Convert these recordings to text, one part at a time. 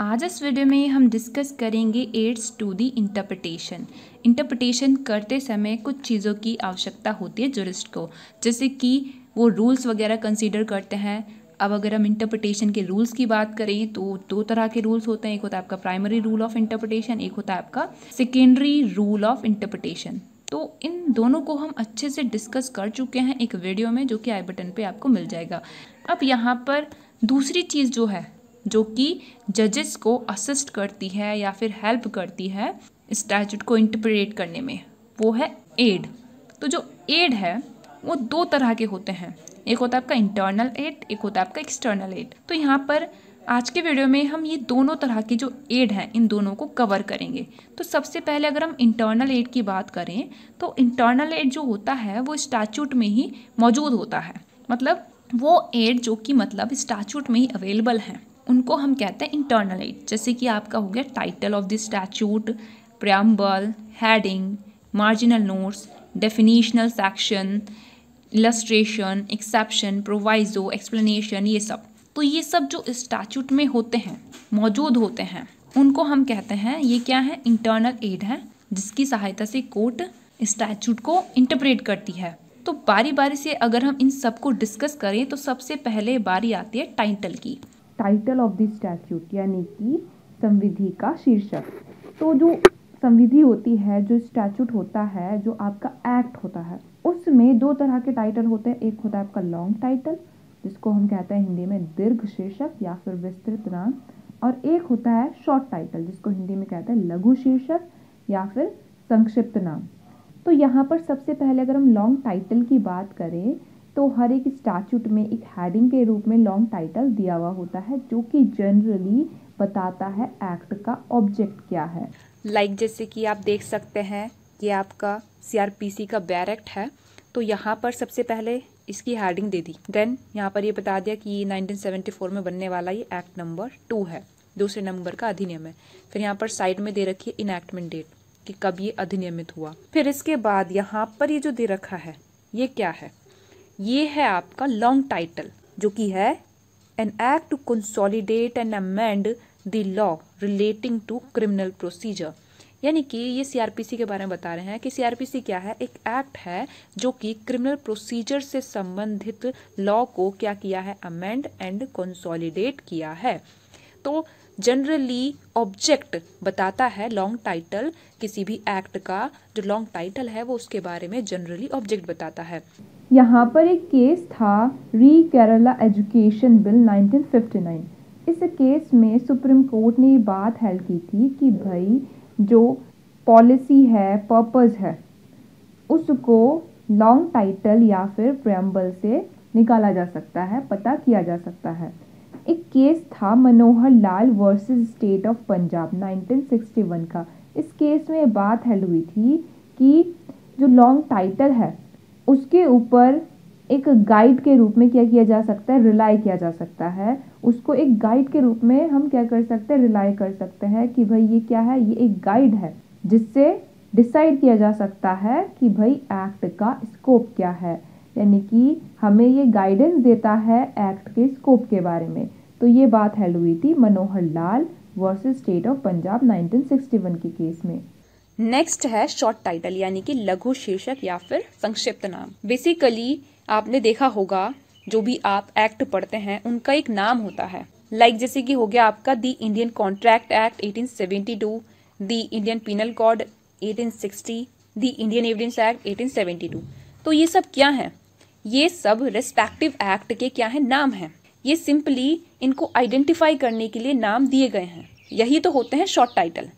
आज इस वीडियो में हम डिस्कस करेंगे aids to the interpretation interpretation करते समय कुछ चीज़ों की आवश्यकता होती है जुरिस्ट को जैसे कि वो रूल्स वगैरह कंसीडर करते हैं अब अगर हम इंटरप्रटेशन के रूल्स की बात करें तो दो तरह के रूल्स होते हैं एक होता है आपका प्राइमरी रूल ऑफ इंटरप्रटेशन एक होता है आपका सेकेंडरी रूल ऑफ इंटरप्रटेशन तो इन दोनों को हम अच्छे से डिस्कस कर चुके हैं एक वीडियो में जो कि आई बटन पे आपको मिल जाएगा अब यहाँ पर दूसरी चीज़ जो है जो कि जजेस को असिस्ट करती है या फिर हेल्प करती है स्टैचूट को इंटरप्रेट करने में वो है एड तो जो एड है वो दो तरह के होते हैं एक होता है आपका इंटरनल एड एक होता है आपका एक्सटर्नल एड तो यहाँ पर आज के वीडियो में हम ये दोनों तरह के जो एड हैं इन दोनों को कवर करेंगे तो सबसे पहले अगर हम इंटरनल एड की बात करें तो इंटरनल एड जो होता है वो स्टैचूट में ही मौजूद होता है मतलब वो एड जो कि मतलब स्टैचूट में ही अवेलेबल हैं उनको हम कहते हैं इंटरनल एड जैसे कि आपका हो गया title of the statute preamble heading marginal notes definitional section illustration exception proviso explanation ये सब तो ये सब जो स्टैचूट में होते हैं मौजूद होते हैं उनको हम कहते हैं ये क्या है इंटरनल एड है जिसकी सहायता से कोर्ट स्टैचूट को इंटरप्रेट करती है तो बारी बारी से अगर हम इन सब को डिस्कस करें तो सबसे पहले बारी आती है टाइटल की टाइटल ऑफ द स्टैट्यूट यानी कि संविधि का शीर्षक तो जो संविधि होती है जो स्टैचूट होता है जो आपका एक्ट होता है उसमें दो तरह के टाइटल होते हैं एक होता है आपका लॉन्ग टाइटल जिसको हम कहते हैं हिंदी में दीर्घ शीर्षक या फिर विस्तृत नाम और एक होता है शॉर्ट टाइटल जिसको हिंदी में कहते हैं लघु शीर्षक या फिर संक्षिप्त नाम तो यहाँ पर सबसे पहले अगर हम लॉन्ग टाइटल की बात करें तो हर एक स्टैचूट में एक हेडिंग के रूप में लॉन्ग टाइटल दिया हुआ होता है जो कि जनरली बताता है एक्ट का ऑब्जेक्ट क्या है लाइक like जैसे कि आप देख सकते हैं ये आपका सीआरपीसी का बैर एक्ट है तो यहाँ पर सबसे पहले इसकी हेडिंग दे दी देन यहाँ पर ये बता दिया कि ये 1974 में बनने वाला ये एक्ट नंबर टू है दूसरे नंबर का अधिनियम है फिर यहाँ पर साइड में दे रखी है इनएक्टमेंट डेट कि कब ये अधिनियमित हुआ फिर इसके बाद यहाँ पर ये जो दे रखा है ये क्या है ये है आपका लॉन्ग टाइटल जो कि है an act to consolidate and amend the law relating to criminal procedure यानी कि ये सीआरपीसी के बारे में बता रहे हैं कि सीआरपीसी क्या है एक एक्ट है जो कि क्रिमिनल प्रोसीजर से संबंधित लॉ को क्या किया है अमेंड एंड कंसोलिडेट किया है तो जनरली ऑब्जेक्ट बताता है लॉन्ग टाइटल किसी भी एक्ट का जो लॉन्ग टाइटल है वो उसके बारे में जनरली ऑब्जेक्ट बताता है यहाँ पर एक केस था री केरला एजुकेशन बिल 1959 इस केस में सुप्रीम कोर्ट ने ये बात हेल्प की थी कि भाई जो पॉलिसी है पर्पस है उसको लॉन्ग टाइटल या फिर प्रेम्बल से निकाला जा सकता है पता किया जा सकता है एक केस था Manohar Lal versus state of Punjab 1961 का इस केस में बात हेल्ड हुई थी कि जो लॉन्ग टाइटल है उसके ऊपर एक गाइड के रूप में क्या किया जा सकता है रिलाई किया जा सकता है उसको एक गाइड के रूप में हम क्या कर सकते हैं रिलाई कर सकते हैं कि भाई ये क्या है ये एक गाइड है जिससे डिसाइड किया जा सकता है कि भाई एक्ट का स्कोप क्या है यानी कि हमें ये गाइडेंस देता है एक्ट के स्कोप के बारे में तो ये बात हेल्ड हुई थी Manohar Lal versus state of Punjab 1961 के केस में नेक्स्ट है शॉर्ट टाइटल यानी कि लघु शीर्षक या फिर संक्षिप्त नाम बेसिकली आपने देखा होगा जो भी आप एक्ट पढ़ते हैं उनका एक नाम होता है लाइक like जैसे कि हो गया आपका the Indian contract act 1872, the Indian penal code 1860, the Indian evidence act 1872. तो ये सब क्या है ये सब रेस्पेक्टिव एक्ट के क्या है नाम है ये सिंपली इनको आइडेंटिफाई करने के लिए नाम दिए गए हैं यही तो होते हैं शॉर्ट टाइटल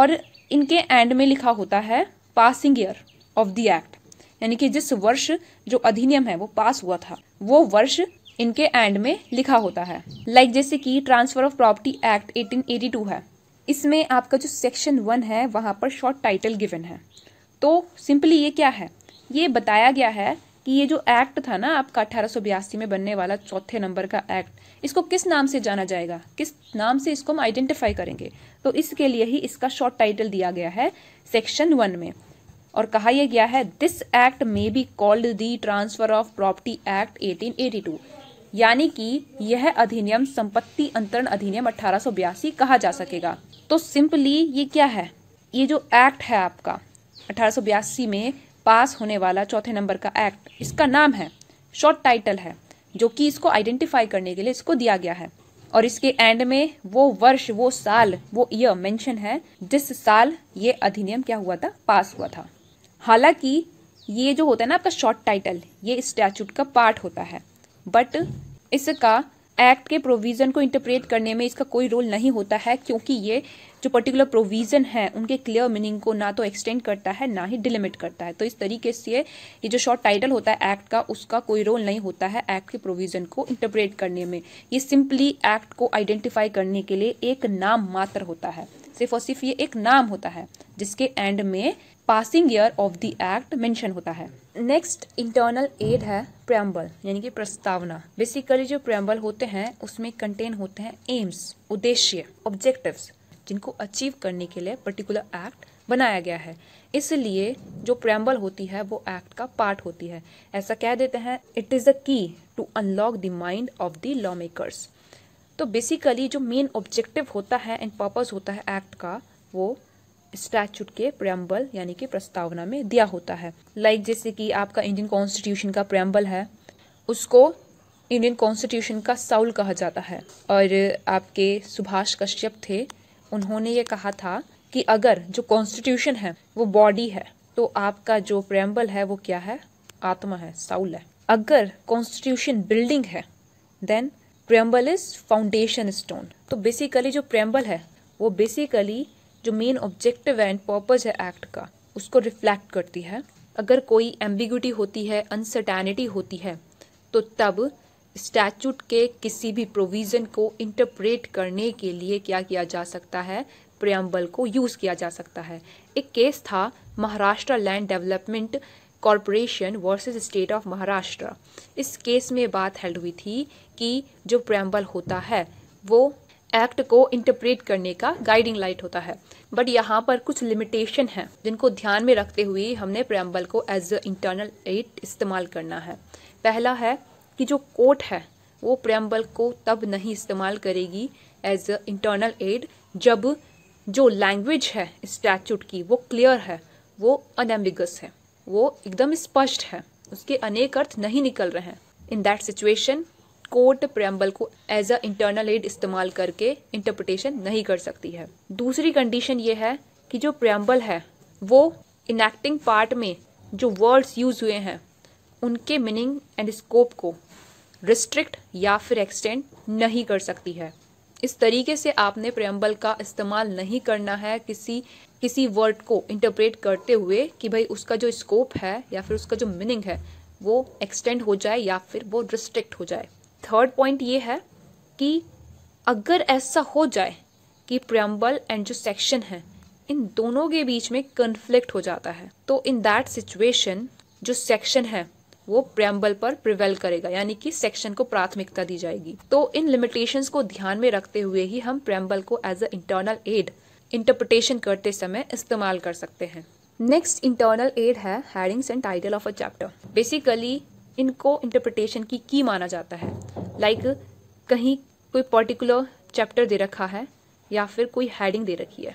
और इनके एंड में लिखा होता है passing year of the act यानी कि जिस वर्ष जो अधिनियम है वो पास हुआ था वो वर्ष इनके एंड में लिखा होता है लाइक like जैसे कि ट्रांसफर ऑफ प्रॉपर्टी एक्ट 1882 है इसमें आपका जो सेक्शन वन है वहाँ पर शॉर्ट टाइटल गिवन है तो सिंपली ये क्या है ये बताया गया है कि ये जो एक्ट था ना आपका अठारह में बनने वाला चौथे नंबर का एक्ट इसको किस नाम से जाना जाएगा किस नाम से इसको हम आइडेंटिफाई करेंगे तो इसके लिए ही इसका शॉर्ट टाइटल दिया गया है सेक्शन वन में और कहा यह गया है this act may be called the transfer of property act 1882 यानी कि यह अधिनियम संपत्ति अंतरण अधिनियम अठारह कहा जा सकेगा तो सिंपली ये क्या है ये जो एक्ट है आपका अठारह में पास होने वाला चौथे नंबर का एक्ट इसका नाम है शॉर्ट टाइटल है जो कि इसको आइडेंटिफाई करने के लिए इसको दिया गया है और इसके एंड में वो वर्ष वो साल वो ईयर मेंशन है जिस साल ये अधिनियम क्या हुआ था पास हुआ था हालांकि ये जो होता है ना आपका शॉर्ट टाइटल ये स्टैचूट का पार्ट होता है बट इसका एक्ट के प्रोविज़न को इंटरप्रेट करने में इसका कोई रोल नहीं होता है क्योंकि ये जो पर्टिकुलर प्रोविज़न है उनके क्लियर मीनिंग को ना तो एक्सटेंड करता है ना ही डिलिमिट करता है तो इस तरीके से ये जो शॉर्ट टाइटल होता है एक्ट का उसका कोई रोल नहीं होता है एक्ट के प्रोविज़न को इंटरप्रेट करने में ये सिंपली एक्ट को आइडेंटिफाई करने के लिए एक नाम मात्र होता है सिर्फ और सिर्फ ये एक नाम होता है जिसके एंड में passing year of the act mention होता है नेक्स्ट इंटरनल एड है प्रेम्बल यानी कि प्रस्तावना बेसिकली जो प्रेम्बल होते हैं उसमें कंटेन होते हैं एम्स उद्देश्य ऑब्जेक्टिव्स जिनको अचीव करने के लिए पर्टिकुलर एक्ट बनाया गया है इसलिए जो प्रैम्बल होती है वो एक्ट का पार्ट होती है ऐसा कह देते हैं it is the key to unlock the mind of the law makers तो बेसिकली जो मेन ऑब्जेक्टिव होता है एंड पर्पज़ होता है एक्ट का वो स्टैचूट के प्रैम्बल यानी कि प्रस्तावना में दिया होता है लाइक like जैसे कि आपका इंडियन कॉन्स्टिट्यूशन का प्रैम्बल है उसको इंडियन कॉन्स्टिट्यूशन का साउल कहा जाता है और आपके सुभाष कश्यप थे उन्होंने ये कहा था कि अगर जो कॉन्स्टिट्यूशन है वो बॉडी है तो आपका जो प्रेम्बल है वो क्या है आत्मा है साउल है अगर कॉन्स्टिट्यूशन बिल्डिंग है then preamble is foundation stone तो बेसिकली जो प्रेम्बल है वो बेसिकली जो मेन ऑब्जेक्टिव एंड पर्पज है एक्ट का उसको रिफ्लेक्ट करती है अगर कोई एम्बिग्यूटी होती है अनसर्टैनिटी होती है तो तब स्टैचूट के किसी भी प्रोविज़न को इंटरप्रेट करने के लिए क्या किया जा सकता है प्रियम्बल को यूज़ किया जा सकता है एक केस था Maharashtra land development corporation versus state of Maharashtra इस केस में बात हेल्ड हुई थी कि जो प्रियम्बल होता है वो एक्ट को इंटरप्रेट करने का गाइडिंग लाइट होता है बट यहाँ पर कुछ लिमिटेशन हैं जिनको ध्यान में रखते हुए हमने प्रियम्बल को एज अ इंटरनल एट इस्तेमाल करना है पहला है कि जो कोर्ट है वो प्रियम्बल को तब नहीं इस्तेमाल करेगी एज अ इंटरनल एड जब जो लैंग्वेज है स्टैचूट की वो क्लियर है वो अनएम्बिगस है वो एकदम स्पष्ट है उसके अनेक अर्थ नहीं निकल रहे हैं in that situation court preamble को एज अ इंटरनल एड इस्तेमाल करके इंटरप्रिटेशन नहीं कर सकती है दूसरी कंडीशन ये है कि जो प्रियम्बल है वो इनैक्टिंग पार्ट में जो वर्ड्स यूज हुए हैं उनके मीनिंग एंड स्कोप को रिस्ट्रिक्ट या फिर एक्सटेंड नहीं कर सकती है इस तरीके से आपने प्रयम्बल का इस्तेमाल नहीं करना है किसी किसी वर्ड को इंटरप्रेट करते हुए कि भाई उसका जो स्कोप है या फिर उसका जो मीनिंग है वो एक्सटेंड हो जाए या फिर वो रिस्ट्रिक्ट हो जाए थर्ड पॉइंट ये है कि अगर ऐसा हो जाए कि प्रियम्बल एंड जो सेक्शन है इन दोनों के बीच में कन्फ्लिक्ट हो जाता है तो इन दैट सिचुएशन जो सेक्शन है वो प्रेम्बल पर प्रिवेल करेगा यानी कि सेक्शन को प्राथमिकता दी जाएगी तो इन लिमिटेशंस को ध्यान में रखते हुए ही हम प्रेम्बल को as a internal aid interpretation करते समय इस्तेमाल कर सकते हैं नेक्स्ट इंटरनल एड है headings and title of a chapter basically इनको इंटरप्रिटेशन की की माना जाता है लाइक like, कहीं कोई पर्टिकुलर चैप्टर दे रखा है या फिर कोई हेडिंग दे रखी है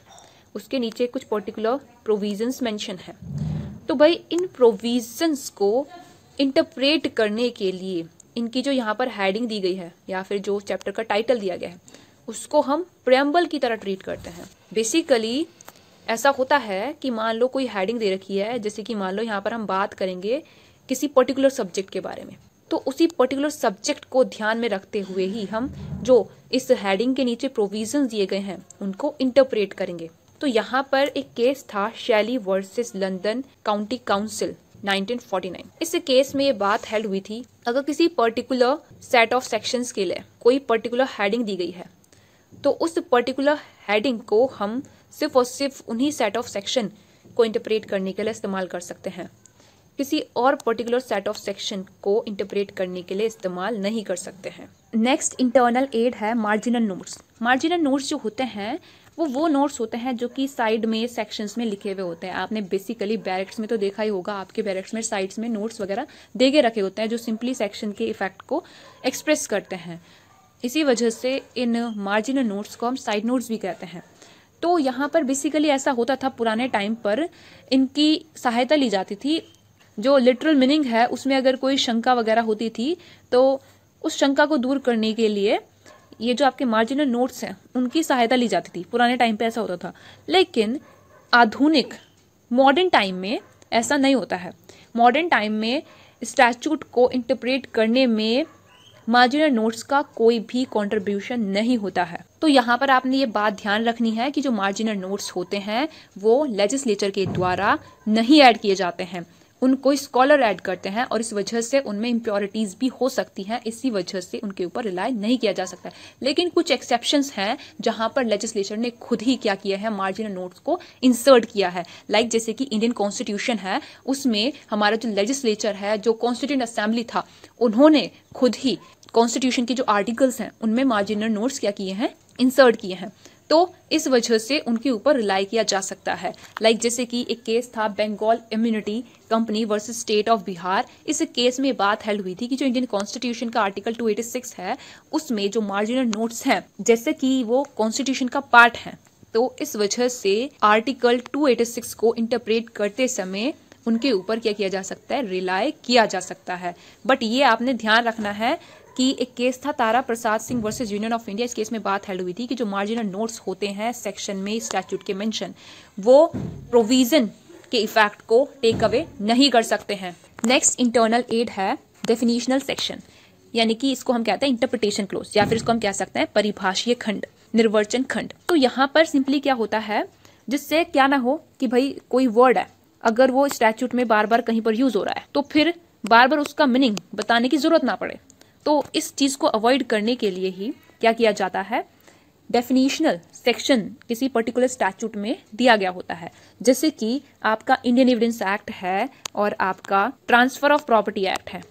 उसके नीचे कुछ पर्टिकुलर प्रोविजंस मेंशन है तो भाई इन प्रोविजंस को इंटरप्रेट करने के लिए इनकी जो यहाँ पर हेडिंग दी गई है या फिर जो चैप्टर का टाइटल दिया गया है उसको हम प्रेम्बल की तरह ट्रीट करते हैं बेसिकली ऐसा होता है कि मान लो कोई हेडिंग दे रखी है जैसे कि मान लो यहाँ पर हम बात करेंगे किसी पर्टिकुलर सब्जेक्ट के बारे में तो उसी पर्टिकुलर सब्जेक्ट को ध्यान में रखते हुए ही हम जो इस हेडिंग के नीचे प्रोविजन दिए गए हैं उनको इंटरप्रेट करेंगे तो यहाँ पर एक केस था शैली वर्सेस लंदन काउंटी काउंसिल 1949 इस केस में ये बात हेल्ड हुई थी अगर किसी पर्टिकुलर सेट ऑफ सेक्शंस के लिए कोई पर्टिकुलर हेडिंग दी गई है तो उस पर्टिकुलर हेडिंग को हम सिर्फ और सिर्फ उन्हीं सेट ऑफ सेक्शन को इंटरप्रेट करने के लिए इस्तेमाल कर सकते हैं किसी और पर्टिकुलर सेट ऑफ सेक्शन को इंटरप्रेट करने के लिए इस्तेमाल नहीं कर सकते हैं नेक्स्ट इंटरनल एड है मार्जिनल नोट्स मार्जिनल नोट्स जो होते हैं वो वो नोट्स होते हैं जो कि साइड में सेक्शंस में लिखे हुए होते हैं आपने बेसिकली बैरक्स में तो देखा ही होगा आपके बैरक्स में साइड्स में नोट्स वगैरह दे के रखे होते हैं जो सिंपली सेक्शन के इफेक्ट को एक्सप्रेस करते हैं इसी वजह से इन मार्जिनल नोट्स को हम साइड नोट्स भी कहते हैं तो यहाँ पर बेसिकली ऐसा होता था पुराने टाइम पर इनकी सहायता ली जाती थी जो लिटरल मीनिंग है उसमें अगर कोई शंका वगैरह होती थी तो उस शंका को दूर करने के लिए ये जो आपके मार्जिनल नोट्स हैं उनकी सहायता ली जाती थी पुराने टाइम पे ऐसा होता था लेकिन आधुनिक मॉडर्न टाइम में ऐसा नहीं होता है मॉडर्न टाइम में स्टैचूट को इंटरप्रेट करने में मार्जिनल नोट्स का कोई भी कंट्रीब्यूशन नहीं होता है तो यहाँ पर आपने ये बात ध्यान रखनी है कि जो मार्जिनल नोट्स होते हैं वो लेजिस्लेचर के द्वारा नहीं ऐड किए जाते हैं उनको स्कॉलर ऐड करते हैं और इस वजह से उनमें इम्प्योरिटीज भी हो सकती हैं इसी वजह से उनके ऊपर रिलाई नहीं किया जा सकता है लेकिन कुछ एक्सेप्शन हैं जहां पर लेजिस्लेचर ने खुद ही क्या किया है मार्जिनल नोट्स को इंसर्ट किया है लाइक like जैसे कि इंडियन कॉन्स्टिट्यूशन है उसमें हमारा जो लेजिस्लेचर है जो कॉन्स्टिट्यूंट असेंबली था उन्होंने खुद ही कॉन्स्टिट्यूशन के जो आर्टिकल्स हैं उनमें मार्जिनल नोट्स क्या किए हैं इंसर्ट किए हैं तो इस वजह से उनके ऊपर रिलाई किया जा सकता है लाइक like जैसे कि एक केस था Bengal immunity company versus state of Bihar इस केस में बात हेल्ड हुई थी कि जो इंडियन कॉन्स्टिट्यूशन का आर्टिकल 286 है उसमें जो मार्जिनल नोट्स हैं जैसे कि वो कॉन्स्टिट्यूशन का पार्ट है तो इस वजह से आर्टिकल टू को इंटरप्रेट करते समय उनके ऊपर क्या किया जा सकता है रिलाय किया जा सकता है बट ये आपने ध्यान रखना है कि एक केस था Tara Prasad Singh versus union of India इस केस में बात हेल्ड हुई थी कि जो मार्जिनल नोट्स होते हैं सेक्शन में स्टैट्यूट के मेंशन वो प्रोविजन के इफेक्ट को टेक अवे नहीं कर सकते हैं नेक्स्ट इंटरनल एड है डेफिनेशनल सेक्शन यानी कि इसको हम कहते हैं इंटरप्रिटेशन क्लोज या फिर इसको हम कह सकते हैं परिभाषीय खंड निर्वचन खंड तो यहाँ पर सिंपली क्या होता है जिससे क्या ना हो कि भाई कोई वर्ड है अगर वो स्टैट्यूट में बार बार कहीं पर यूज हो रहा है तो फिर बार बार उसका मीनिंग बताने की जरूरत ना पड़े तो इस चीज़ को अवॉइड करने के लिए ही क्या किया जाता है डेफिनेशनल सेक्शन किसी पर्टिकुलर स्टैचूट में दिया गया होता है जैसे कि आपका इंडियन एविडेंस एक्ट है और आपका ट्रांसफर ऑफ प्रॉपर्टी एक्ट है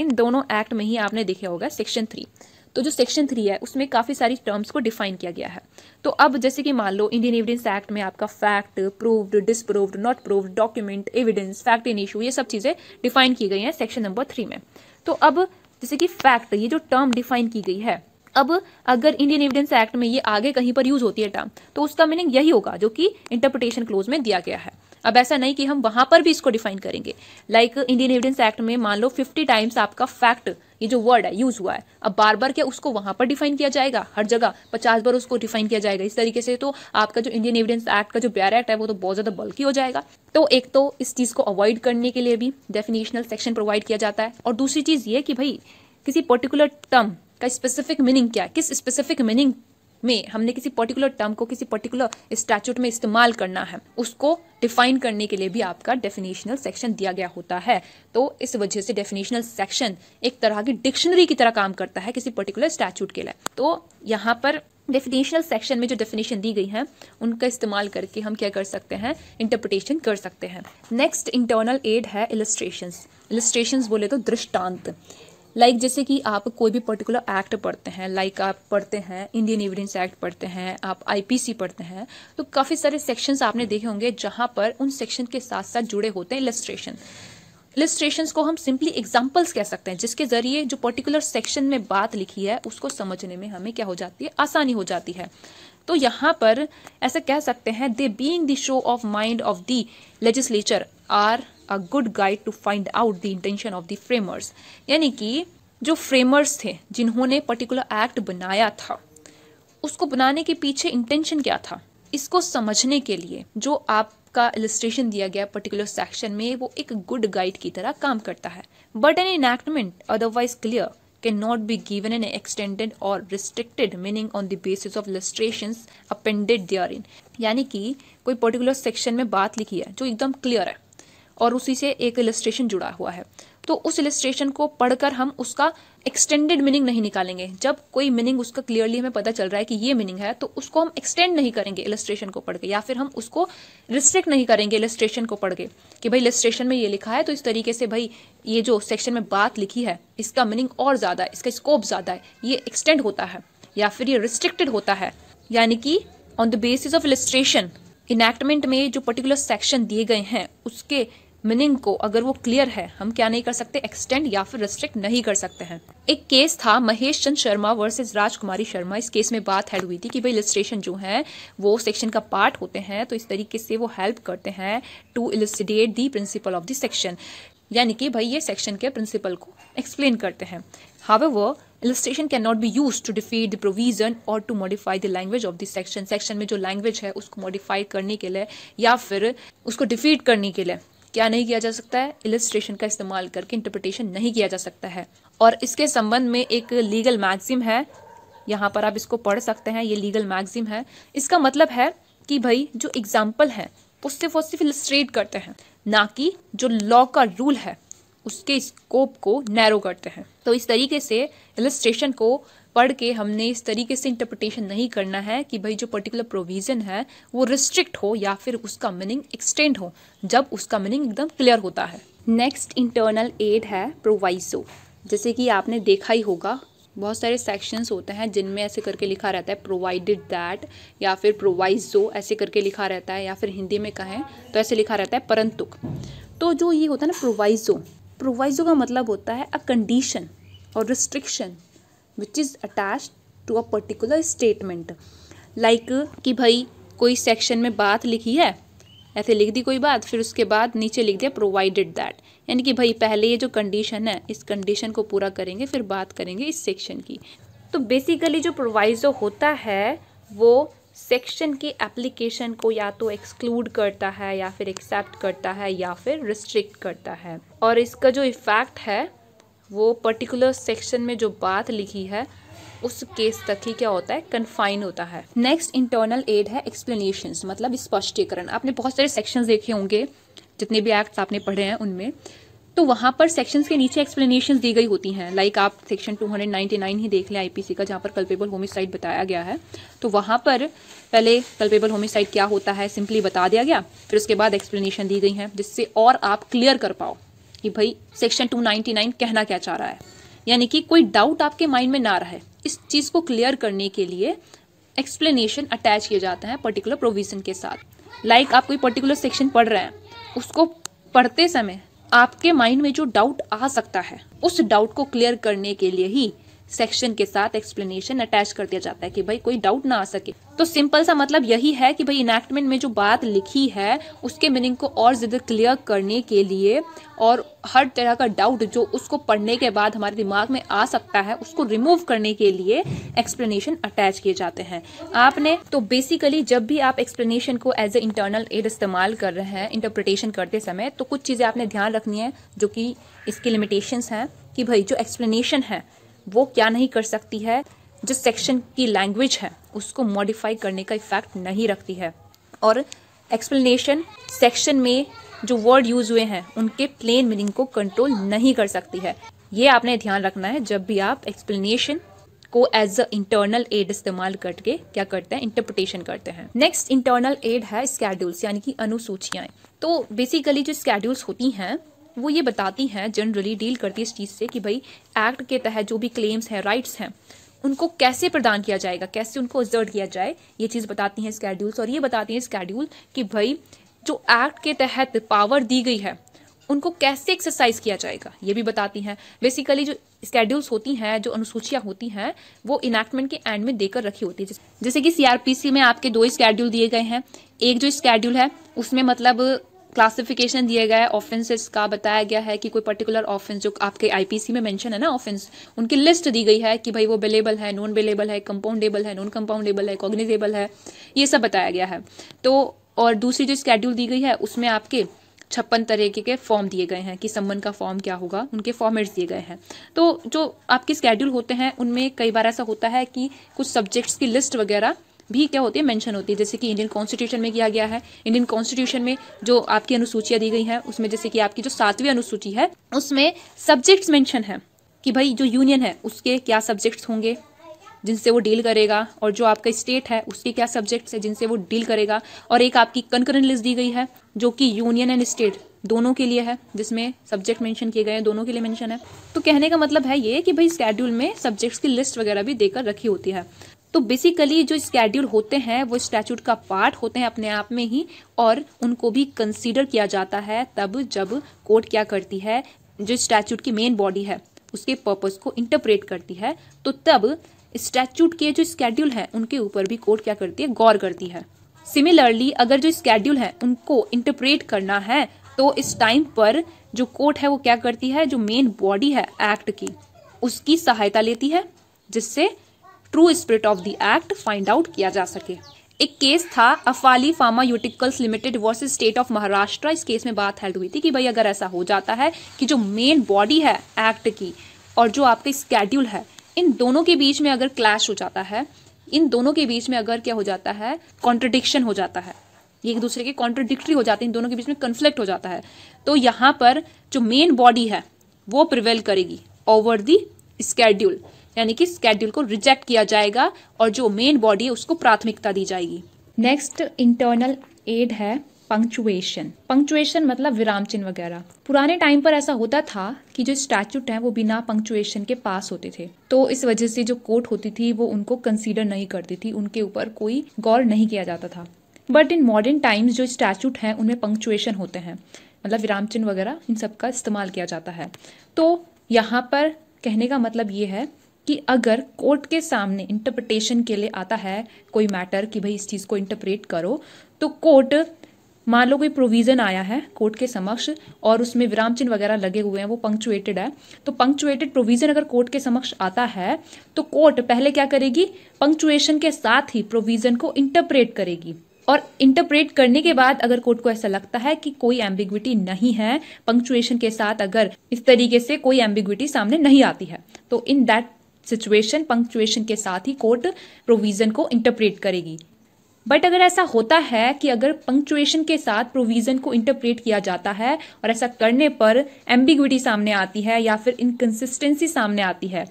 इन दोनों एक्ट में ही आपने देखा होगा सेक्शन थ्री तो जो सेक्शन थ्री है उसमें काफ़ी सारी टर्म्स को डिफाइन किया गया है तो अब जैसे कि मान लो इंडियन एविडेंस एक्ट में आपका fact proved disproved not proved document evidence fact in issue ये सब चीज़ें डिफाइन की गई हैं सेक्शन नंबर थ्री में तो अब जैसे कि फैक्ट ये जो टर्म डिफाइन की गई है अब अगर इंडियन एविडेंस एक्ट में ये आगे कहीं पर यूज होती है टर्म तो उसका मीनिंग यही होगा जो कि इंटरप्रिटेशन क्लोज में दिया गया है अब ऐसा नहीं कि हम वहां पर भी इसको डिफाइन करेंगे लाइक इंडियन एविडेंस एक्ट में मान लो फिफ्टी टाइम्स आपका फैक्ट ये जो वर्ड है यूज हुआ है अब बार बार क्या उसको वहां पर डिफाइन किया जाएगा हर जगह पचास बार उसको डिफाइन किया जाएगा इस तरीके से तो आपका जो इंडियन एविडेंस एक्ट का जो ब्यार एक्ट है वो तो बहुत ज्यादा बल्कि हो जाएगा तो एक तो इस चीज को अवॉइड करने के लिए भी डेफिनेशनल सेक्शन प्रोवाइड किया जाता है और दूसरी चीज ये कि भाई किसी पर्टिकुलर टर्म का स्पेसिफिक मीनिंग क्या है किस स्पेसिफिक मीनिंग में हमने किसी पर्टिकुलर टर्म को किसी पर्टिकुलर स्टैचूट में इस्तेमाल करना है उसको डिफाइन करने के लिए भी आपका डेफिनेशनल सेक्शन दिया गया होता है तो इस वजह से डेफिनेशनल सेक्शन एक तरह की डिक्शनरी की तरह काम करता है किसी पर्टिकुलर स्टैचूट के लिए तो यहाँ पर डेफिनेशनल सेक्शन में जो डेफिनेशन दी गई है उनका इस्तेमाल करके हम क्या कर सकते हैं इंटरप्रिटेशन कर सकते हैं नेक्स्ट इंटरनल एड है इलस्ट्रेशंस इलस्ट्रेशंस बोले तो दृष्टांत लाइक जैसे कि आप कोई भी पर्टिकुलर एक्ट पढ़ते हैं लाइक आप पढ़ते हैं इंडियन एविडेंस एक्ट पढ़ते हैं आप आईपीसी पढ़ते हैं तो काफ़ी सारे सेक्शंस आपने देखे होंगे जहां पर उन सेक्शन के साथ साथ जुड़े होते हैं इलस्ट्रेशन इलस्ट्रेशन को हम सिंपली एग्जाम्पल्स कह सकते हैं जिसके जरिए जो पर्टिकुलर सेक्शन में बात लिखी है उसको समझने में हमें क्या हो जाती है आसानी हो जाती है तो यहाँ पर ऐसा कह सकते हैं they being the show of mind of the legislature are a good guide to find out the intention of the framers यानी कि जो फ्रेमर्स थे जिन्होंने पर्टिकुलर एक्ट बनाया था उसको बनाने के पीछे इंटेंशन क्या था इसको समझने के लिए जो आपका इलिस्ट्रेशन दिया गया पर्टिकुलर सेक्शन में वो एक गुड गाइड की तरह काम करता है but an enactment otherwise clear can not be given an extended or restricted meaning on the basis of illustration appended there in यानी कि कोई पर्टिकुलर सेक्शन में बात लिखी है जो एकदम क्लियर है और उसी से एक इलस्ट्रेशन जुड़ा हुआ है तो उस इलस्ट्रेशन को पढ़कर हम उसका एक्सटेंडेड मीनिंग नहीं निकालेंगे जब कोई मीनिंग उसका क्लियरली हमें पता चल रहा है कि ये मीनिंग है तो उसको हम एक्सटेंड नहीं करेंगे इलस्ट्रेशन को पढ़ के या फिर हम उसको रिस्ट्रिक्ट नहीं करेंगे इलस्ट्रेशन को पढ़ के कि भाई इलस्ट्रेशन में ये लिखा है तो इस तरीके से भाई ये जो सेक्शन में बात लिखी है इसका मीनिंग और ज़्यादा है इसका स्कोप ज़्यादा है ये एक्सटेंड होता है या फिर ये रिस्ट्रिक्टेड होता है यानी कि on the basis of illustration enactment में जो पर्टिकुलर सेक्शन दिए गए हैं उसके मीनिंग को अगर वो क्लियर है हम क्या नहीं कर सकते एक्सटेंड या फिर रिस्ट्रिक्ट नहीं कर सकते हैं एक केस था महेश चंद शर्मा वर्सेज राजकुमारी शर्मा इस केस में बात हेड हुई थी कि भाई इलिस्ट्रेशन जो है वो सेक्शन का पार्ट होते हैं तो इस तरीके से वो हेल्प करते हैं to illustrate the principle of the section यानी कि भाई ये सेक्शन के प्रिंसिपल को एक्सप्लेन करते हैं however illustration can not be use to defeat the provision or to modify the language of the section section में जो लैंग्वेज है उसको मॉडिफाई करने के लिए या फिर उसको डिफीट करने के लिए क्या नहीं किया जा सकता है इलिस्ट्रेशन का इस्तेमाल करके इंटरप्रिटेशन नहीं किया जा सकता है और इसके संबंध में एक लीगल मैगजिम है यहाँ पर आप इसको पढ़ सकते हैं ये लीगल मैगजिम है इसका मतलब है कि भाई जो एग्जाम्पल है वो सिर्फ और सिर्फ इलिस्ट्रेट करते हैं ना कि जो लॉ का रूल है उसके स्कोप को नैरो करते हैं तो इस तरीके से इलिस्ट्रेशन को पढ़ के हमने इस तरीके से इंटरप्रिटेशन नहीं करना है कि भाई जो पर्टिकुलर प्रोविज़न है वो रिस्ट्रिक्ट हो या फिर उसका मीनिंग एक्सटेंड हो जब उसका मीनिंग एकदम क्लियर होता है नेक्स्ट इंटरनल एड है प्रोवाइजो जैसे कि आपने देखा ही होगा बहुत सारे सेक्शंस होते हैं जिनमें ऐसे करके लिखा रहता है प्रोवाइडेड दैट या फिर प्रोवाइजो ऐसे करके लिखा रहता है या फिर हिंदी में कहें तो ऐसे लिखा रहता है परंतु तो जो ये होता है ना प्रोवाइजो प्रोवाइजो का मतलब होता है a condition or restriction which is attach to a particular statement like कि भाई कोई सेक्शन में बात लिखी है ऐसे लिख दी कोई बात फिर उसके बाद नीचे लिख दिया प्रोवाइडेड दैट यानी कि भाई पहले ये जो कंडीशन है इस कंडीशन को पूरा करेंगे फिर बात करेंगे इस सेक्शन की तो बेसिकली जो प्रोवाइजो होता है वो सेक्शन के एप्लीकेशन को या तो एक्सक्लूड करता है या फिर एक्सेप्ट करता है या फिर रिस्ट्रिक्ट करता है और इसका जो इफ़ेक्ट है वो पर्टिकुलर सेक्शन में जो बात लिखी है उस केस तक ही क्या होता है कन्फाइन होता है नेक्स्ट इंटरनल एड है एक्सप्लेनेशन मतलब स्पष्टीकरण आपने बहुत सारे सेक्शंस देखे होंगे जितने भी एक्ट्स आपने पढ़े हैं उनमें तो वहाँ पर सेक्शंस के नीचे एक्सप्लेनेशन दी गई होती हैं लाइक like आप सेक्शन 299 ही देख लें आईपीसी का जहाँ पर कल्पेबल होमिसाइड बताया गया है तो वहाँ पर पहले कल्पेबल होमिसाइड क्या होता है सिंपली बता दिया गया फिर उसके बाद एक्सप्लेनेशन दी गई हैं जिससे और आप क्लियर कर पाओ कि भाई सेक्शन 299 कहना क्या चाह रहा है यानी कि कोई डाउट आपके माइंड में ना रहे इस चीज़ को क्लियर करने के लिए एक्सप्लेनेशन अटैच किए जाते हैं पर्टिकुलर प्रोविज़न के साथ लाइक like आप कोई पर्टिकुलर सेक्शन पढ़ रहे हैं उसको पढ़ते समय आपके माइंड में जो डाउट आ सकता है उस डाउट को क्लियर करने के लिए ही सेक्शन के साथ एक्सप्लेनेशन अटैच कर दिया जाता है कि भाई कोई डाउट ना आ सके तो सिंपल सा मतलब यही है कि भाई इनैक्टमेंट में जो बात लिखी है उसके मीनिंग को और ज़्यादा क्लियर करने के लिए और हर तरह का डाउट जो उसको पढ़ने के बाद हमारे दिमाग में आ सकता है उसको रिमूव करने के लिए एक्सप्लेनेशन अटैच किए जाते हैं आपने तो बेसिकली जब भी आप एक्सप्लेनेशन को एज ए इंटरनल एड इस्तेमाल कर रहे हैं इंटरप्रिटेशन करते समय तो कुछ चीज़ें आपने ध्यान रखनी है जो कि इसकी लिमिटेशंस हैं कि भाई जो एक्सप्लेनेशन है वो क्या नहीं कर सकती है जो सेक्शन की लैंग्वेज है उसको मॉडिफाई करने का इफेक्ट नहीं रखती है और एक्सप्लेनेशन सेक्शन में जो वर्ड यूज हुए हैं उनके प्लेन मीनिंग को कंट्रोल नहीं कर सकती है ये आपने ध्यान रखना है जब भी आप एक्सप्लेनेशन को एज अ इंटरनल एड इस्तेमाल करके क्या करते हैं इंटरप्रिटेशन करते हैं नेक्स्ट इंटरनल एड है स्केड्यूल्स यानी कि अनुसूचियाएं तो बेसिकली जो स्केड्यूल्स होती हैं वो ये बताती हैं जनरली डील करती है इस चीज़ से कि भाई एक्ट के तहत जो भी क्लेम्स हैं राइट्स हैं उनको कैसे प्रदान किया जाएगा कैसे उनको एजर्ट किया जाए ये चीज़ बताती हैं स्कैड्यूल्स और ये बताती हैं स्कैड्यूल कि भाई जो एक्ट के तहत पावर दी गई है उनको कैसे एक्सरसाइज किया जाएगा ये भी बताती हैं बेसिकली जो स्केड्यूल्स होती हैं जो अनुसूचियां होती हैं वो इनैक्टमेंट के एंड में देकर रखी होती है जैसे कि सीआरपीसी में आपके दो स्केड्यूल दिए गए हैं एक जो स्केड्यूल है उसमें मतलब क्लासिफिकेशन दिया गया है ऑफेंसेस का बताया गया है कि कोई पर्टिकुलर ऑफेंस जो आपके आईपीसी में मेंशन है ना ऑफेंस उनकी लिस्ट दी गई है कि भाई वो बेलेबल है नॉन बेलेबल है कंपाउंडेबल है नॉन कंपाउंडेबल है कॉग्निजेबल है ये सब बताया गया है तो और दूसरी जो स्केड्यूल दी गई है उसमें आपके छप्पन तरीके के फॉर्म दिए गए हैं कि सम्मन का फॉर्म क्या होगा उनके फॉर्मेट्स दिए गए हैं तो जो आपके स्केड्यूल होते हैं उनमें कई बार ऐसा होता है कि कुछ सब्जेक्ट्स की लिस्ट वगैरह भी क्या होती है मेंशन होती है जैसे कि इंडियन कॉन्स्टिट्यूशन में किया गया है इंडियन कॉन्स्टिट्यूशन में जो आपकी अनुसूचियाँ दी गई हैं उसमें जैसे कि आपकी जो सातवीं अनुसूची है उसमें सब्जेक्ट्स मेंशन है कि भाई जो यूनियन है उसके क्या सब्जेक्ट्स होंगे जिनसे वो डील करेगा और जो आपका स्टेट है उसके क्या सब्जेक्ट्स है जिनसे वो डील करेगा और एक आपकी कंकरेंट लिस्ट दी गई है जो कि यूनियन एंड स्टेट दोनों के लिए है जिसमें सब्जेक्ट मेंशन किए गए हैं दोनों के लिए मेंशन है तो कहने का मतलब है ये कि भाई स्केड्यूल में सब्जेक्ट्स की लिस्ट वगैरह भी देकर रखी होती है तो बेसिकली जो स्केड्यूल होते हैं वो स्टैचूट का पार्ट होते हैं अपने आप में ही और उनको भी कंसीडर किया जाता है तब जब कोर्ट क्या करती है जो स्टैचूट की मेन बॉडी है उसके पर्पज़ को इंटरप्रेट करती है तो तब स्टैचूट के जो स्केड्यूल है उनके ऊपर भी कोर्ट क्या करती है गौर करती है सिमिलरली अगर जो स्केड्यूल है उनको इंटरप्रेट करना है तो इस टाइम पर जो कोर्ट है वो क्या करती है जो मेन बॉडी है एक्ट की उसकी सहायता लेती है जिससे true spirit of the act find out किया जा सके एक केस था Aphali pharmaceuticals limited versus state of Maharashtra इस केस में बात हेल्ड हुई थी कि भाई अगर ऐसा हो जाता है कि जो मेन बॉडी है एक्ट की और जो आपके स्केड्यूल है इन दोनों के बीच में अगर क्लैश हो जाता है इन दोनों के बीच में अगर क्या हो जाता है कॉन्ट्रडिक्शन हो जाता है ये एक दूसरे के कॉन्ट्रोडिक्ट्री हो जाते हैं इन दोनों के बीच में कन्फ्लिक्ट हो जाता है तो यहाँ पर जो मेन बॉडी है वो प्रिवेल करेगी ओवर दी स्केड्यूल यानी कि स्केड्यूल को रिजेक्ट किया जाएगा और जो मेन बॉडी है उसको प्राथमिकता दी जाएगी नेक्स्ट इंटरनल एड है पंक्चुएशन पंक्चुएशन मतलब विराम चिन्ह वगैरह पुराने टाइम पर ऐसा होता था कि जो स्टैचूट है वो बिना पंक्चुएशन के पास होते थे तो इस वजह से जो कोर्ट होती थी वो उनको कंसीडर नहीं करती थी उनके ऊपर कोई गौर नहीं किया जाता था बट इन मॉडर्न टाइम्स जो स्टैचूट हैं उनमें पंक्चुएशन होते हैं मतलब विराम चिन्ह वगैरह इन सब का इस्तेमाल किया जाता है तो यहाँ पर कहने का मतलब ये है कि अगर कोर्ट के सामने इंटरप्रटेशन के लिए आता है कोई मैटर कि भाई इस चीज़ को इंटरप्रेट करो तो कोर्ट मान लो कोई प्रोविज़न आया है कोर्ट के समक्ष और उसमें विराम चिन्ह वगैरह लगे हुए हैं वो पंक्चुएटेड है तो पंक्चुएटेड प्रोविज़न अगर कोर्ट के समक्ष आता है तो कोर्ट पहले क्या करेगी पंक्चुएशन के साथ ही प्रोविज़न को इंटरप्रेट करेगी और इंटरप्रेट करने के बाद अगर कोर्ट को ऐसा लगता है कि कोई एम्बिग्विटी नहीं है पंक्चुएशन के साथ अगर इस तरीके से कोई एम्बिग्विटी सामने नहीं आती है तो इन दैट सिचुएशन पंक्चुएशन के साथ ही कोर्ट प्रोविज़न को इंटरप्रेट करेगी बट अगर ऐसा होता है कि अगर पंक्चुएशन के साथ प्रोविज़न को इंटरप्रेट किया जाता है और ऐसा करने पर एम्बिग्विटी सामने आती है या फिर इनकन्सिस्टेंसी सामने आती है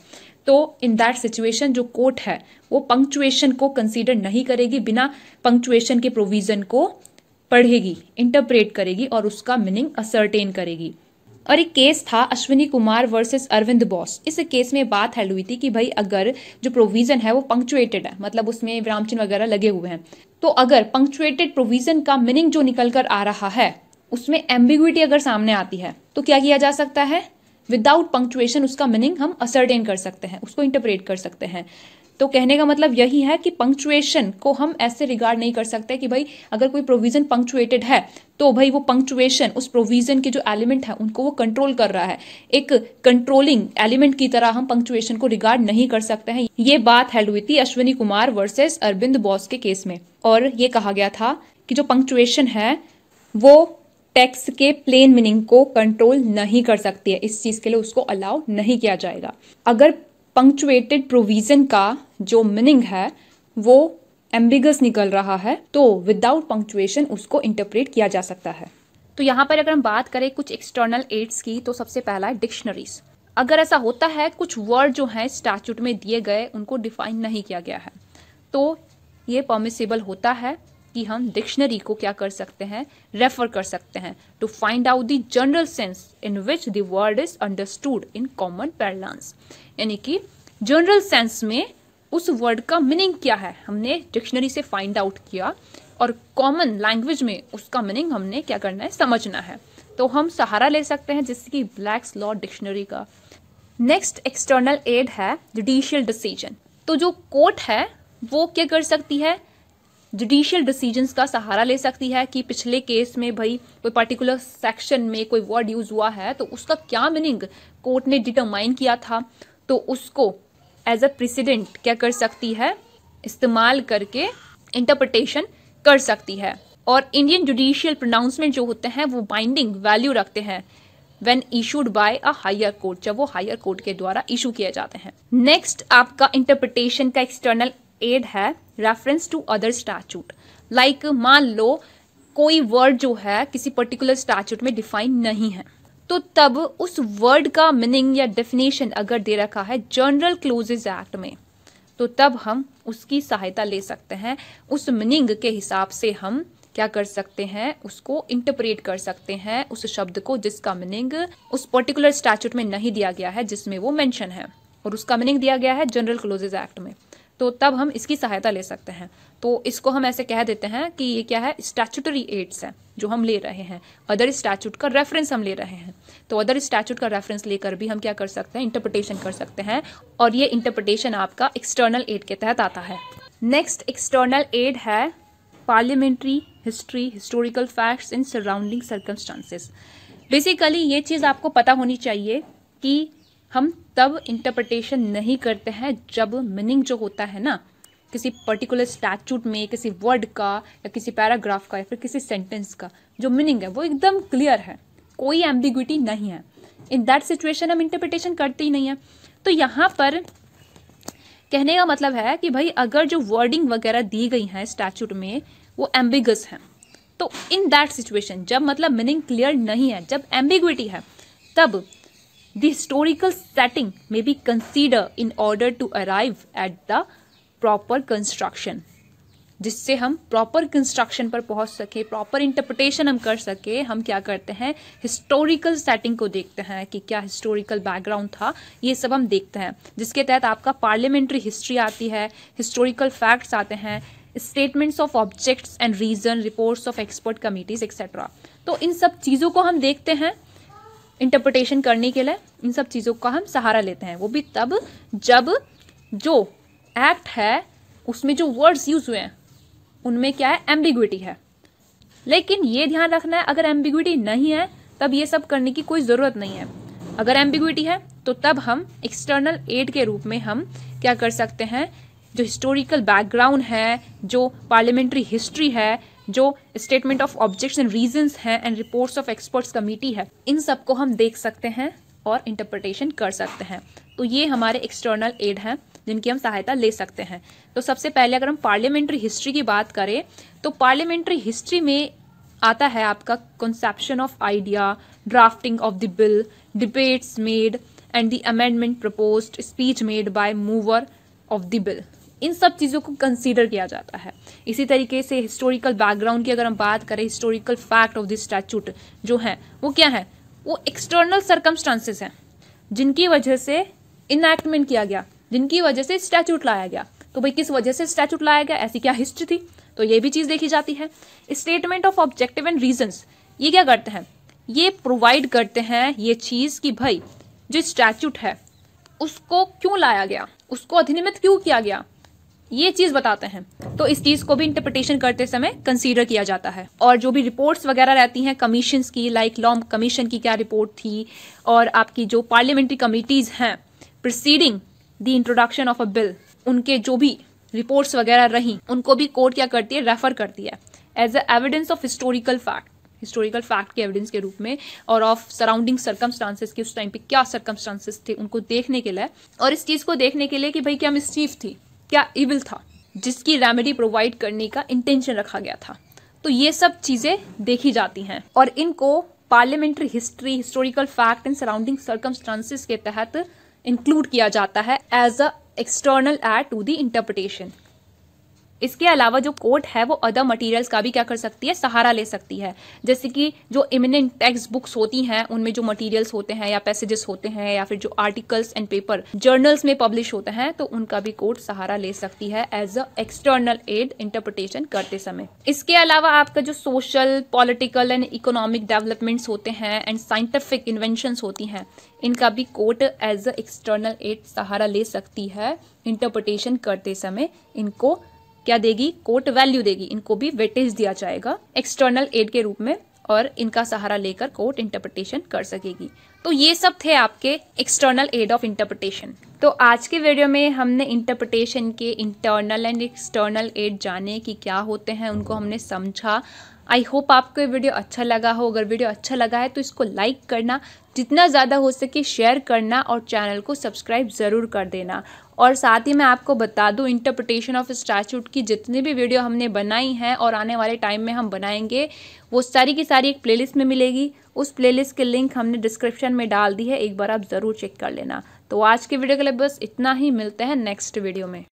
तो इन दैट सिचुएशन जो कोर्ट है वो पंक्चुएशन को कंसीडर नहीं करेगी बिना पंक्चुएशन के प्रोविज़न को पढ़ेगी इंटरप्रेट करेगी और उसका मीनिंग असरटेन करेगी और एक केस था अश्विनी कुमार वर्सेस अरविंद बॉस इस केस में बात हल हुई थी कि भाई अगर जो प्रोविज़न है वो पंक्चुएटेड है मतलब उसमें विरामचिन्ह वगैरह लगे हुए हैं तो अगर पंक्चुएटेड प्रोविज़न का मीनिंग जो निकल कर आ रहा है उसमें एम्बिग्यूटी अगर सामने आती है तो क्या किया जा सकता है विदाउट पंक्चुएशन उसका मीनिंग हम असरटेन कर सकते हैं उसको इंटरप्रेट कर सकते हैं तो कहने का मतलब यही है कि पंक्चुएशन को हम ऐसे रिगार्ड नहीं कर सकते कि भाई अगर कोई प्रोविज़न पंक्चुएटेड है तो भाई वो पंक्चुएशन उस प्रोविज़न के जो एलिमेंट है उनको वो कंट्रोल कर रहा है एक कंट्रोलिंग एलिमेंट की तरह हम पंक्चुएशन को रिगार्ड नहीं कर सकते हैं ये बात हेल्ड हुई थी अश्विनी कुमार वर्सेस अरविंद बॉस के केस में और ये कहा गया था कि जो पंक्चुएशन है वो टेक्स के प्लेन मीनिंग को कंट्रोल नहीं कर सकती है इस चीज़ के लिए उसको अलाउ नहीं किया जाएगा अगर पंक्चुएटेड प्रोविजन का जो मीनिंग है वो एम्बिगस निकल रहा है तो विदाउट पंक्चुएशन उसको इंटरप्रेट किया जा सकता है तो यहाँ पर अगर हम बात करें कुछ एक्सटर्नल एड्स की तो सबसे पहला है डिक्शनरीज अगर ऐसा होता है कुछ वर्ड जो हैं स्टैचूट में दिए गए उनको डिफाइन नहीं किया गया है तो ये परमिसेबल होता है कि हम डिक्शनरी को क्या कर सकते हैं रेफर कर सकते हैं to find out the general sense in which the word is understood in common parlance यानी कि जनरल सेंस में उस वर्ड का मीनिंग क्या है हमने डिक्शनरी से फाइंड आउट किया और कॉमन लैंग्वेज में उसका मीनिंग हमने क्या करना है समझना है तो हम सहारा ले सकते हैं जैसे कि ब्लैक्स लॉ डिक्शनरी का नेक्स्ट एक्सटर्नल एड है जुडिशियल डिसीजन तो जो कोर्ट है वो क्या कर सकती है जुडिशियल डिसीजंस का सहारा ले सकती है कि पिछले केस में भाई कोई पर्टिकुलर सेक्शन में कोई वर्ड यूज हुआ है तो उसका क्या मीनिंग कोर्ट ने डिटरमाइन किया था तो उसको एज अ प्रेसिडेंट क्या कर सकती है इस्तेमाल करके इंटरप्रटेशन कर सकती है और इंडियन जुडिशियल प्रोनाउंसमेंट जो होते हैं वो बाइंडिंग वैल्यू रखते हैं when issued by a higher court जब वो हायर कोर्ट के द्वारा इशू किए जाते हैं नेक्स्ट आपका इंटरप्रिटेशन का एक्सटर्नल एड है reference to other statute like मान लो कोई वर्ड जो है किसी पर्टिकुलर स्टैचूट में डिफाइन नहीं है तो तब उस वर्ड का मीनिंग या डेफिनेशन अगर दे रखा है जनरल क्लोजेज एक्ट में तो तब हम उसकी सहायता ले सकते हैं उस मीनिंग के हिसाब से हम क्या कर सकते हैं उसको इंटरप्रेट कर सकते हैं उस शब्द को जिसका मीनिंग उस पर्टिकुलर स्टैचूट में नहीं दिया गया है जिसमें वो मेंशन है और उसका मीनिंग दिया गया है जनरल क्लोजेज एक्ट में तो तब हम इसकी सहायता ले सकते हैं तो इसको हम ऐसे कह देते हैं कि ये क्या है स्टैचूटरी एड्स है जो हम ले रहे हैं अदर स्टैचूट का रेफरेंस हम ले रहे हैं तो अदर स्टैचूट का रेफरेंस लेकर भी हम क्या कर सकते हैं इंटरप्रटेशन कर सकते हैं और ये इंटरप्रिटेशन आपका एक्सटर्नल एड के तहत आता है नेक्स्ट एक्सटर्नल एड है parliamentary history historical facts in surrounding circumstances basically ये चीज़ आपको पता होनी चाहिए कि हम तब इंटरप्रटेशन नहीं करते हैं जब मीनिंग जो होता है ना किसी पर्टिकुलर स्टैचूट में किसी वर्ड का या किसी पैराग्राफ का या फिर किसी सेंटेंस का जो मीनिंग है वो एकदम क्लियर है कोई एम्बिग्यूटी नहीं है इन दैट सिचुएशन हम इंटरप्रिटेशन करते ही नहीं है तो यहाँ पर कहने का मतलब है कि भाई अगर जो वर्डिंग वगैरह दी गई हैं स्टैचूट में वो एम्बिगस हैं तो इन दैट सिचुएशन जब मतलब मीनिंग क्लियर नहीं है जब एम्बिग्विटी है तब the historical setting may be considered in order to arrive at the proper construction जिससे हम प्रॉपर कंस्ट्रक्शन पर पहुंच सके प्रॉपर इंटरप्रटेशन हम कर सके हम क्या करते हैं हिस्टोरिकल सेटिंग को देखते हैं कि क्या हिस्टोरिकल बैकग्राउंड था ये सब हम देखते हैं जिसके तहत आपका पार्लियामेंट्री हिस्ट्री आती है हिस्टोरिकल फैक्ट्स आते हैं statements of objects and reason reports of expert committees etcetera तो इन सब चीज़ों को हम देखते हैं इंटरप्रटेशन करने के लिए इन सब चीज़ों का हम सहारा लेते हैं वो भी तब जब जो एक्ट है उसमें जो वर्ड्स यूज हुए हैं उनमें क्या है एम्बिग्विटी है लेकिन ये ध्यान रखना है अगर एम्बिग्विटी नहीं है तब ये सब करने की कोई ज़रूरत नहीं है अगर एम्बिग्विटी है तो तब हम एक्सटर्नल एड के रूप में हम क्या कर सकते हैं जो हिस्टोरिकल बैकग्राउंड है जो पार्लियामेंट्री हिस्ट्री है जो statement of objects and reasons हैं and reports of experts committee है इन सबको हम देख सकते हैं और इंटरप्रटेशन कर सकते हैं तो ये हमारे एक्सटर्नल एड हैं जिनकी हम सहायता ले सकते हैं तो सबसे पहले अगर हम पार्लियामेंट्री हिस्ट्री की बात करें तो पार्लियामेंट्री हिस्ट्री में आता है आपका conception of idea drafting of the bill debates made and the amendment proposed speech made by mover of the bill इन सब चीज़ों को कंसीडर किया जाता है इसी तरीके से हिस्टोरिकल बैकग्राउंड की अगर हम बात करें historical fact of this statute जो है वो क्या है वो एक्सटर्नल सर्कमस्टांसेस हैं जिनकी वजह से इनएक्टमेंट किया गया जिनकी वजह से स्टैचूट लाया गया तो भाई किस वजह से स्टैचूट लाया गया ऐसी क्या हिस्ट्री थी तो ये भी चीज़ देखी जाती है statement of objective and reasons ये क्या करते हैं ये प्रोवाइड करते हैं ये चीज़ कि भाई जो स्टैचूट है उसको क्यों लाया गया उसको अधिनियमित क्यों किया गया ये चीज़ बताते हैं तो इस चीज़ को भी इंटरप्रिटेशन करते समय कंसीडर किया जाता है और जो भी रिपोर्ट्स वगैरह रहती हैं कमीशन की लाइक लॉन्ग कमीशन की क्या रिपोर्ट थी और आपकी जो पार्लियामेंट्री कमिटीज़ हैं preceding the introduction of a bill उनके जो भी रिपोर्ट्स वगैरह रहीं उनको भी कोर्ट क्या करती है रेफर करती है as a evidence of historical fact historical fact के एविडेंस के रूप में और ऑफ सराउंडिंग सर्कमस्टांसेस के उस टाइम पे क्या सर्कमस्टांसिस थे उनको देखने के लिए और इस चीज़ को देखने के लिए कि भाई क्या चीफ थी क्या इविल था जिसकी रेमेडी प्रोवाइड करने का इंटेंशन रखा गया था तो ये सब चीज़ें देखी जाती हैं और इनको parliamentary history historical fact and surrounding circumstances के तहत इंक्लूड किया जाता है as a external aid to the interpretation इसके अलावा जो कोर्ट है वो अदर मटेरियल्स का भी क्या कर सकती है सहारा ले सकती है जैसे कि जो इमिनेंट टेक्स्ट बुक्स होती हैं उनमें जो मटेरियल्स होते हैं या पैसेजेस होते हैं या फिर जो आर्टिकल्स एंड पेपर जर्नल्स में पब्लिश होते हैं तो उनका भी कोर्ट सहारा ले सकती है as a external aid interpretation करते समय इसके अलावा आपका जो social political and economic developments होते हैं एंड साइंटिफिक इन्वेंशन होती हैं इनका भी court as a external aid सहारा ले सकती है इंटरप्रिटेशन करते समय इनको क्या देगी कोर्ट वैल्यू देगी इनको भी वेटेज दिया जाएगा एक्सटर्नल एड के रूप में और इनका सहारा लेकर कोर्ट इंटरप्रिटेशन कर सकेगी तो ये सब थे आपके एक्सटर्नल एड ऑफ इंटरप्रिटेशन तो आज के वीडियो में हमने इंटरप्रिटेशन के इंटरनल एंड एक्सटर्नल एड जाने कि क्या होते हैं उनको हमने समझा आई होप आपको ये वीडियो अच्छा लगा हो अगर वीडियो अच्छा लगा है तो इसको लाइक करना जितना ज़्यादा हो सके शेयर करना और चैनल को सब्सक्राइब ज़रूर कर देना और साथ ही मैं आपको बता दूं इंटरप्रटेशन ऑफ स्टैचूट की जितनी भी वीडियो हमने बनाई हैं और आने वाले टाइम में हम बनाएंगे वो सारी की सारी एक प्लेलिस्ट में मिलेगी उस प्लेलिस्ट के लिंक हमने डिस्क्रिप्शन में डाल दी है एक बार आप ज़रूर चेक कर लेना तो आज के वीडियो के लिए बस इतना ही मिलते हैं नेक्स्ट वीडियो में